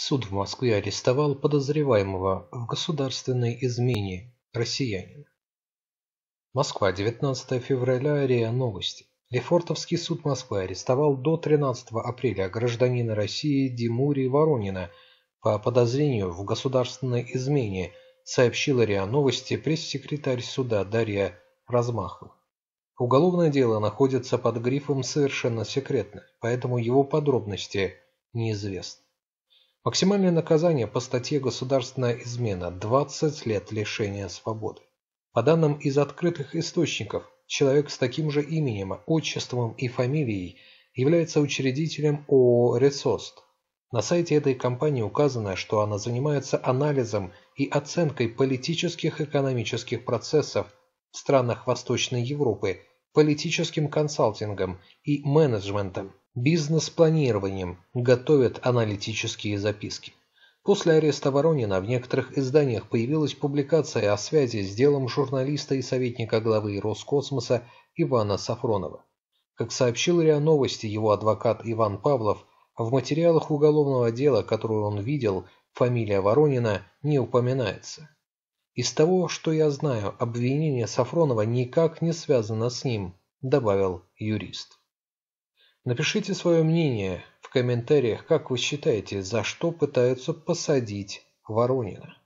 Суд в Москве арестовал подозреваемого в государственной измене россиянина. Москва, 19 февраля, РИА Новости. Лефортовский суд Москвы арестовал до 13 апреля гражданина России Димури Воронина по подозрению в государственной измене, сообщила РИА Новости пресс-секретарь суда Дарья Размахова. Уголовное дело находится под грифом «совершенно секретно», поэтому его подробности неизвестны. Максимальное наказание по статье «Государственная измена» – 20 лет лишения свободы. По данным из открытых источников, человек с таким же именем, отчеством и фамилией является учредителем ООО «Ресост». На сайте этой компании указано, что она занимается анализом и оценкой политических и экономических процессов в странах Восточной Европы политическим консалтингом и менеджментом, бизнес-планированием, готовят аналитические записки. После ареста Воронина в некоторых изданиях появилась публикация о связи с делом журналиста и советника главы Роскосмоса Ивана Сафронова. Как сообщил РИА Новости его адвокат Иван Павлов, в материалах уголовного дела, которое он видел, фамилия Воронина не упоминается. «Из того, что я знаю, обвинение Сафронова никак не связано с ним», добавил юрист. Напишите свое мнение в комментариях, как вы считаете, за что пытаются посадить Воронина.